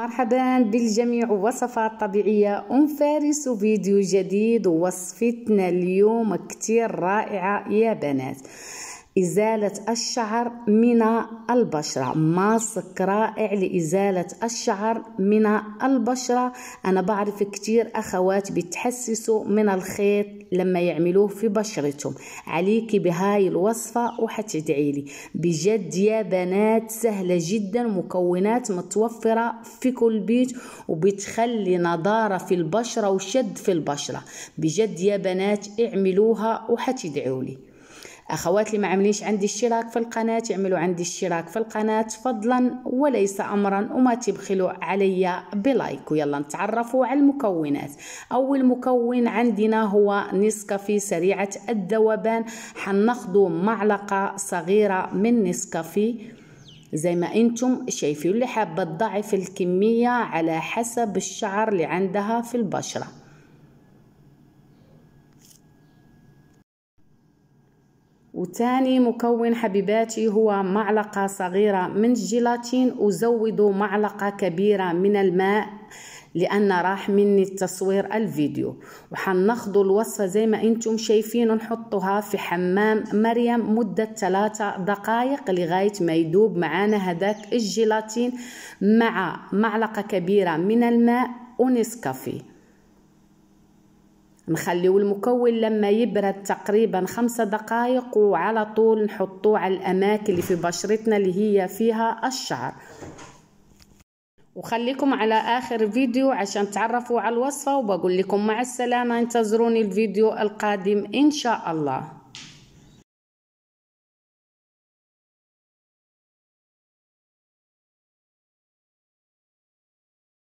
مرحبا بالجميع وصفات طبيعية فارس فيديو جديد ووصفتنا اليوم كتير رائعة يا بنات إزالة الشعر من البشرة ماسك رائع لإزالة الشعر من البشرة أنا بعرف كتير أخوات بتحسسوا من الخيط لما يعملوه في بشرتهم عليكي بهاي الوصفة وحتدعي لي بجد يا بنات سهلة جدا مكونات متوفرة في كل بيت وبتخلي نضارة في البشرة وشد في البشرة بجد يا بنات اعملوها وحتدعوا لي اخوات اللي ما عمليش عندي اشتراك في القناه يعملوا عندي اشتراك في القناه فضلا وليس امرا وما تبخلوا عليا بلايك ويلا نتعرفوا على المكونات اول مكون عندنا هو نسكافي سريعه الذوبان حناخذوا معلقه صغيره من نسكافي زي ما انتم شايفين اللي حابه تضاعف الكميه على حسب الشعر اللي عندها في البشره وتاني مكون حبيباتي هو معلقة صغيرة من الجيلاتين أزود معلقة كبيرة من الماء لأن راح مني التصوير الفيديو وحناخدوا الوصفة زي ما انتم شايفين نحطها في حمام مريم مدة ثلاثة دقائق لغاية ما يدوب معانا هداك الجيلاتين مع معلقة كبيرة من الماء ونسكافيه نخليو المكون لما يبرد تقريبا خمسة دقائق وعلى طول نحطوه على الأماكن اللي في بشرتنا اللي هي فيها الشعر وخليكم على آخر فيديو عشان تعرفوا على الوصفة وبقول لكم مع السلامة انتظروني الفيديو القادم إن شاء الله